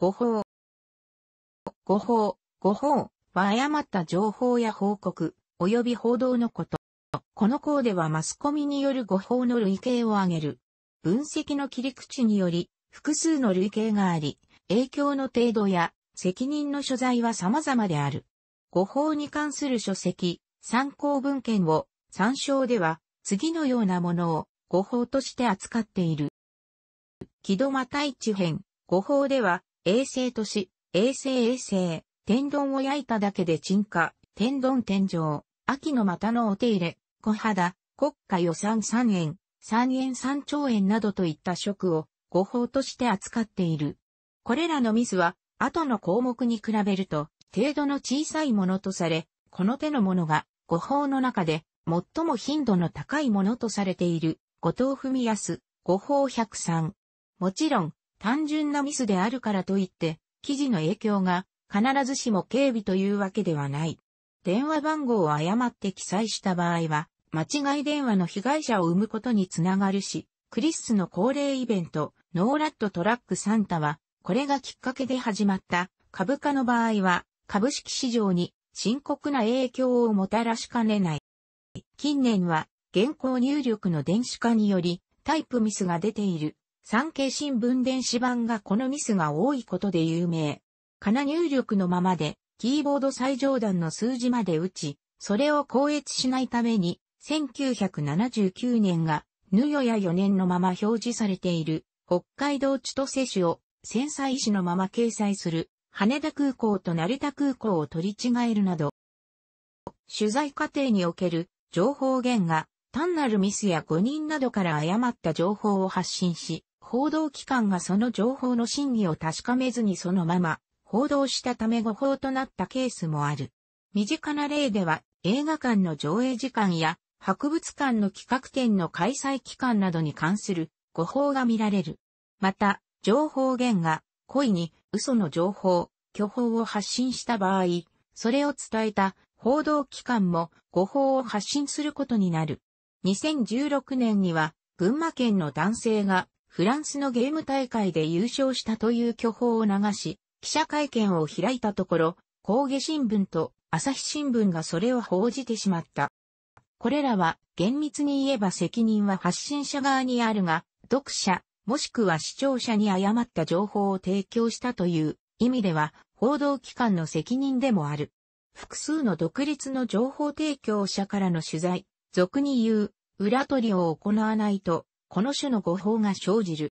誤報。誤報、誤報は誤った情報や報告、及び報道のこと。この項ではマスコミによる誤報の類型を挙げる。分析の切り口により、複数の類型があり、影響の程度や責任の所在は様々である。誤報に関する書籍、参考文献を参照では、次のようなものを誤報として扱っている。木戸又一編、誤報では、衛星都市、衛星衛星、天丼を焼いただけで沈下、天丼天井、秋の股のお手入れ、小肌、国家予算3円、3円3兆円などといった職を誤報として扱っている。これらのミスは、後の項目に比べると、程度の小さいものとされ、この手のものが、誤報の中で、最も頻度の高いものとされている、後藤文康、誤報103。もちろん、単純なミスであるからといって、記事の影響が必ずしも警備というわけではない。電話番号を誤って記載した場合は、間違い電話の被害者を生むことにつながるし、クリスの恒例イベント、ノーラットトラックサンタは、これがきっかけで始まった株価の場合は、株式市場に深刻な影響をもたらしかねない。近年は、現行入力の電子化により、タイプミスが出ている産経新聞電子版がこのミスが多いことで有名。かな入力のままで、キーボード最上段の数字まで打ち、それを超越しないために、1979年が、ヌヨや4年のまま表示されている、北海道千歳市を、繊細市のまま掲載する、羽田空港と成田空港を取り違えるなど、取材過程における情報源が単なるミスや誤認などから誤った情報を発信し、報道機関がその情報の真偽を確かめずにそのまま報道したため誤報となったケースもある。身近な例では映画館の上映時間や博物館の企画展の開催期間などに関する誤報が見られる。また、情報源が故意に嘘の情報、虚報を発信した場合、それを伝えた報道機関も誤報を発信することになる。2016年には群馬県の男性がフランスのゲーム大会で優勝したという巨報を流し、記者会見を開いたところ、工芸新聞と朝日新聞がそれを報じてしまった。これらは厳密に言えば責任は発信者側にあるが、読者、もしくは視聴者に誤った情報を提供したという意味では、報道機関の責任でもある。複数の独立の情報提供者からの取材、俗に言う、裏取りを行わないと、この種の誤報が生じる。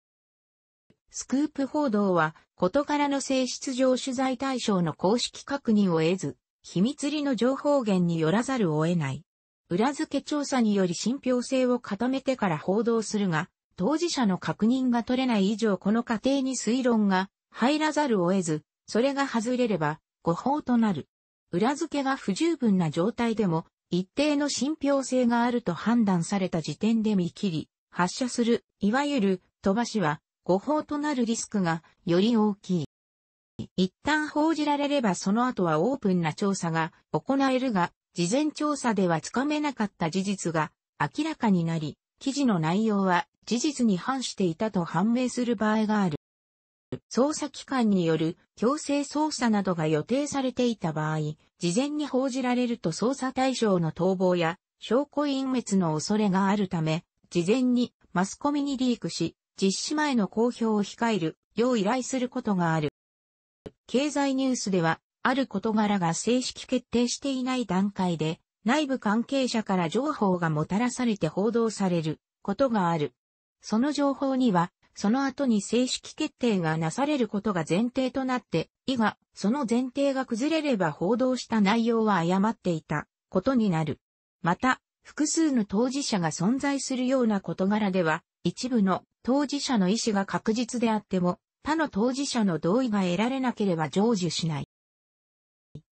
スクープ報道は、事柄の性質上取材対象の公式確認を得ず、秘密裏の情報源によらざるを得ない。裏付け調査により信憑性を固めてから報道するが、当事者の確認が取れない以上この過程に推論が入らざるを得ず、それが外れれば誤報となる。裏付けが不十分な状態でも一定の信憑性があると判断された時点で見切り、発射する、いわゆる飛ばしは誤報となるリスクがより大きい。一旦報じられればその後はオープンな調査が行えるが、事前調査ではつかめなかった事実が明らかになり、記事の内容は事実に反していたと判明する場合がある。捜査機関による強制捜査などが予定されていた場合、事前に報じられると捜査対象の逃亡や証拠隠滅の恐れがあるため、事前にマスコミにリークし、実施前の公表を控えるよう依頼することがある。経済ニュースでは、ある事柄が正式決定していない段階で、内部関係者から情報がもたらされて報道されることがある。その情報には、その後に正式決定がなされることが前提となって、以が、その前提が崩れれば報道した内容は誤っていたことになる。また、複数の当事者が存在するような事柄では、一部の当事者の意思が確実であっても、他の当事者の同意が得られなければ成就しない。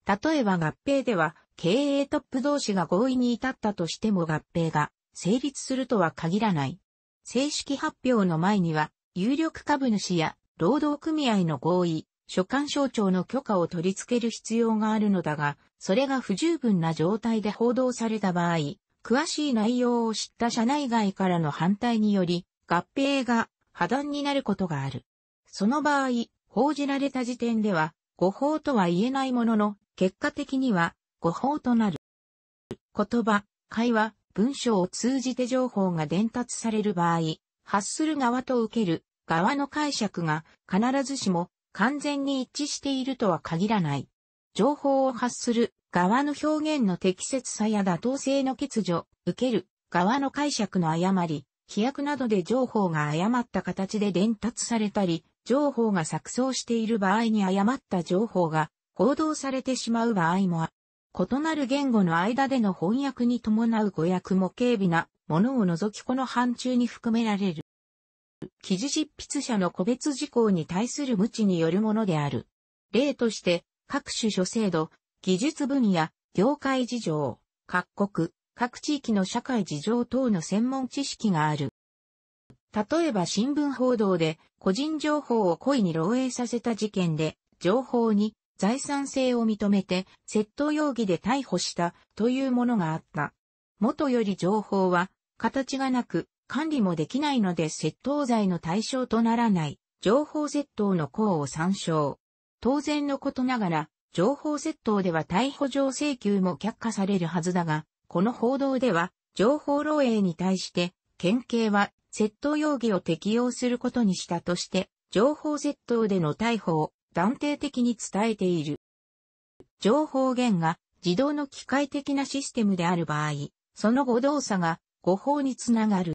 例えば合併では、経営トップ同士が合意に至ったとしても合併が成立するとは限らない。正式発表の前には、有力株主や労働組合の合意、所管省庁の許可を取り付ける必要があるのだが、それが不十分な状態で報道された場合、詳しい内容を知った社内外からの反対により、合併が破断になることがある。その場合、報じられた時点では、誤報とは言えないものの、結果的には誤報となる。言葉、会話、文章を通じて情報が伝達される場合、発する側と受ける側の解釈が必ずしも完全に一致しているとは限らない。情報を発する側の表現の適切さや妥当性の欠如、受ける、側の解釈の誤り、飛躍などで情報が誤った形で伝達されたり、情報が錯綜している場合に誤った情報が報道されてしまう場合もあ異なる言語の間での翻訳に伴う語訳も軽微なものを除きこの範疇に含められる。記事執筆者の個別事項に対する無知によるものである。例として、各種諸制度、技術分野、業界事情、各国、各地域の社会事情等の専門知識がある。例えば新聞報道で個人情報を故意に漏洩させた事件で、情報に財産性を認めて窃盗容疑で逮捕したというものがあった。元より情報は形がなく管理もできないので窃盗罪の対象とならない情報窃盗の項を参照。当然のことながら情報窃盗では逮捕状請求も却下されるはずだが、この報道では、情報漏洩に対して、県警は窃盗容疑を適用することにしたとして、情報窃盗での逮捕を断定的に伝えている。情報源が自動の機械的なシステムである場合、その誤動作が誤報につながる。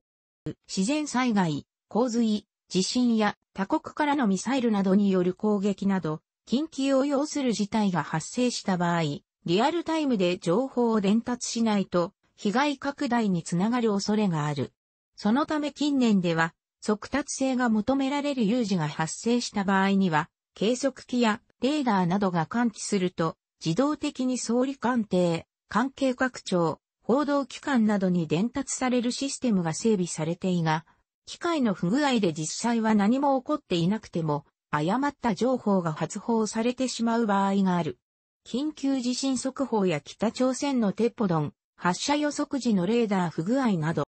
自然災害、洪水、地震や他国からのミサイルなどによる攻撃など、緊急を要する事態が発生した場合、リアルタイムで情報を伝達しないと、被害拡大につながる恐れがある。そのため近年では、速達性が求められる有事が発生した場合には、計測器やレーダーなどが感知すると、自動的に総理官邸、関係各庁、報道機関などに伝達されるシステムが整備されていが、機械の不具合で実際は何も起こっていなくても、誤った情報が発報されてしまう場合がある。緊急地震速報や北朝鮮のテポドン、発射予測時のレーダー不具合など、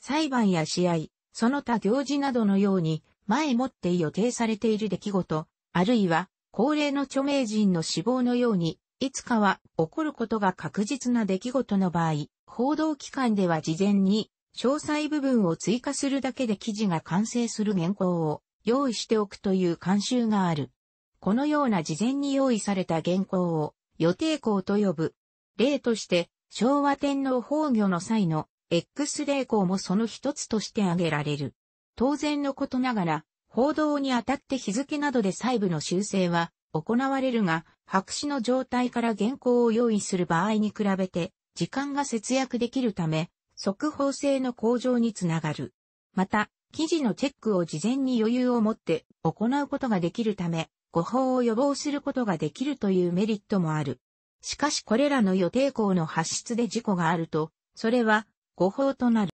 裁判や試合、その他行事などのように、前もって予定されている出来事、あるいは、高齢の著名人の死亡のように、いつかは起こることが確実な出来事の場合、報道機関では事前に詳細部分を追加するだけで記事が完成する原稿を用意しておくという慣習がある。このような事前に用意された原稿を予定稿と呼ぶ。例として、昭和天皇崩御の際の X 例稿もその一つとして挙げられる。当然のことながら、報道にあたって日付などで細部の修正は行われるが、白紙の状態から原稿を用意する場合に比べて、時間が節約できるため、速報性の向上につながる。また、記事のチェックを事前に余裕を持って行うことができるため、誤報を予防することができるというメリットもある。しかしこれらの予定校の発出で事故があると、それは誤報となる。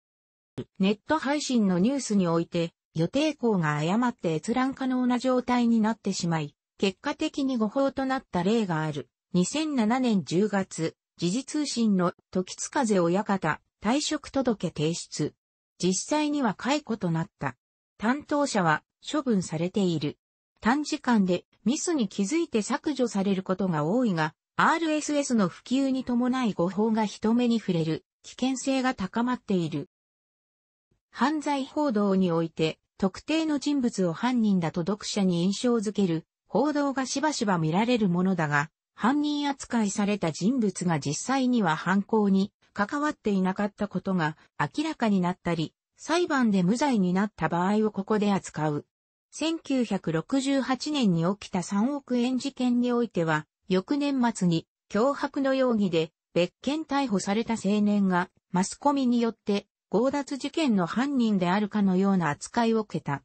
ネット配信のニュースにおいて、予定校が誤って閲覧可能な状態になってしまい、結果的に誤報となった例がある。2007年10月、時事通信の時津風親方退職届提出。実際には解雇となった。担当者は処分されている。短時間でミスに気づいて削除されることが多いが、RSS の普及に伴い誤報が人目に触れる危険性が高まっている。犯罪報道において特定の人物を犯人だと読者に印象づける報道がしばしば見られるものだが、犯人扱いされた人物が実際には犯行に関わっていなかったことが明らかになったり、裁判で無罪になった場合をここで扱う。1968年に起きた3億円事件においては、翌年末に脅迫の容疑で別件逮捕された青年がマスコミによって強奪事件の犯人であるかのような扱いを受けた。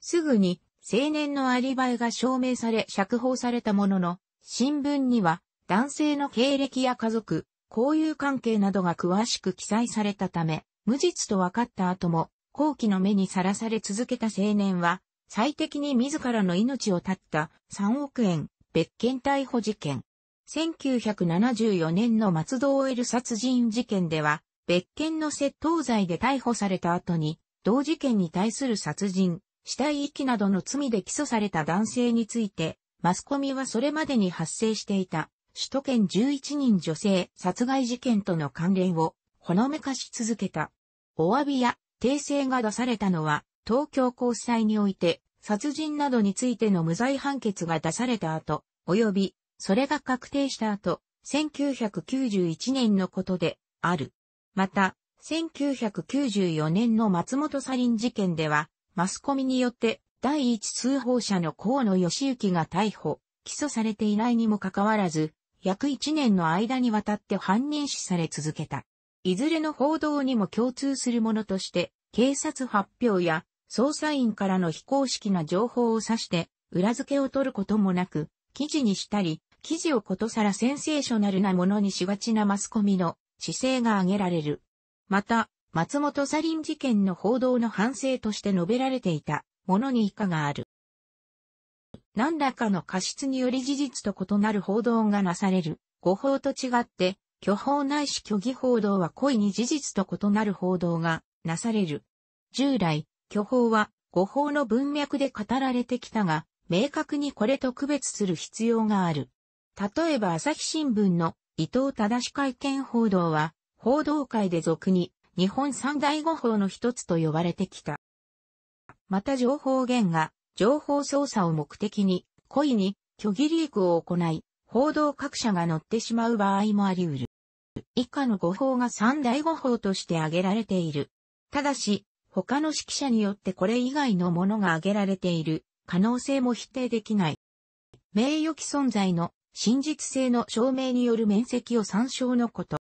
すぐに青年のアリバイが証明され釈放されたものの、新聞には男性の経歴や家族、交友関係などが詳しく記載されたため、無実と分かった後も、後期の目にさらされ続けた青年は、最適に自らの命を絶った3億円別件逮捕事件。1974年の松戸 OL 殺人事件では、別件の窃盗罪で逮捕された後に、同事件に対する殺人、死体遺棄などの罪で起訴された男性について、マスコミはそれまでに発生していた首都圏11人女性殺害事件との関連をほのめかし続けた。お詫びや訂正が出されたのは、東京高裁において、殺人などについての無罪判決が出された後、及び、それが確定した後、1991年のことで、ある。また、1994年の松本サリン事件では、マスコミによって第一通報者の河野義行が逮捕、起訴されていないにもかかわらず、約1年の間にわたって犯人視され続けた。いずれの報道にも共通するものとして、警察発表や捜査員からの非公式な情報を指して、裏付けを取ることもなく、記事にしたり、記事をことさらセンセーショナルなものにしがちなマスコミの姿勢が挙げられる。また、松本サリン事件の報道の反省として述べられていたものに以下がある。何らかの過失により事実と異なる報道がなされる。誤報と違って、虚報ないし虚偽報道は故意に事実と異なる報道がなされる。従来、虚報は誤報の文脈で語られてきたが、明確にこれと区別する必要がある。例えば朝日新聞の伊藤正会見報道は、報道界で俗に日本三大誤報の一つと呼ばれてきた。また情報源が情報操作を目的に、故意に虚偽リークを行い、報道各社が乗ってしまう場合もあり得る。以下の誤報が三大誤報として挙げられている。ただし、他の指揮者によってこれ以外のものが挙げられている可能性も否定できない。名誉毀損罪の真実性の証明による面積を参照のこと。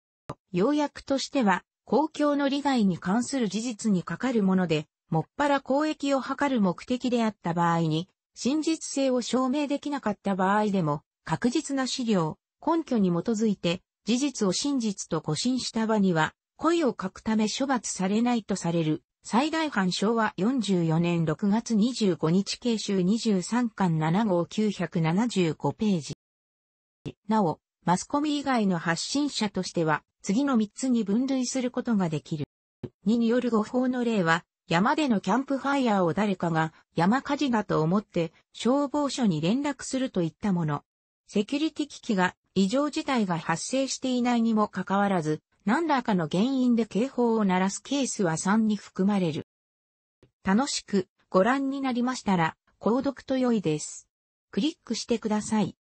要約としては、公共の利害に関する事実にかかるもので、もっぱら公益を図る目的であった場合に、真実性を証明できなかった場合でも、確実な資料、根拠に基づいて、事実を真実と誤信した場には、故を書くため処罰されないとされる、最大犯昭和44年6月25日慶州23巻7号975ページ。なお、マスコミ以外の発信者としては、次の3つに分類することができる。2による誤報の例は、山でのキャンプファイヤーを誰かが山火事だと思って消防署に連絡するといったもの。セキュリティ機器が異常事態が発生していないにもかかわらず、何らかの原因で警報を鳴らすケースは3に含まれる。楽しくご覧になりましたら、購読と良いです。クリックしてください。